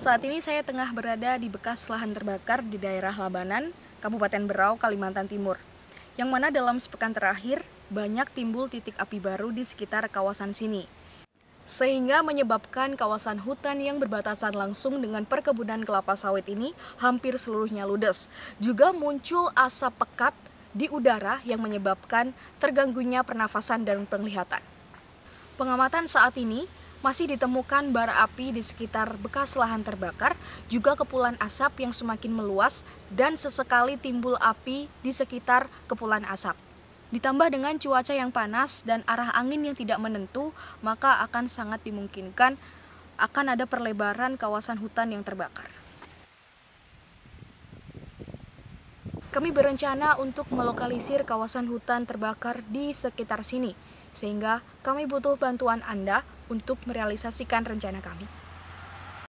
Saat ini saya tengah berada di bekas lahan terbakar di daerah Labanan, Kabupaten Berau, Kalimantan Timur. Yang mana dalam sepekan terakhir, banyak timbul titik api baru di sekitar kawasan sini. Sehingga menyebabkan kawasan hutan yang berbatasan langsung dengan perkebunan kelapa sawit ini hampir seluruhnya ludes. Juga muncul asap pekat di udara yang menyebabkan terganggunya pernafasan dan penglihatan. Pengamatan saat ini masih ditemukan bara api di sekitar bekas lahan terbakar, juga kepulan asap yang semakin meluas dan sesekali timbul api di sekitar kepulan asap. Ditambah dengan cuaca yang panas dan arah angin yang tidak menentu, maka akan sangat dimungkinkan akan ada perlebaran kawasan hutan yang terbakar. Kami berencana untuk melokalisir kawasan hutan terbakar di sekitar sini, sehingga kami butuh bantuan Anda untuk merealisasikan rencana kami.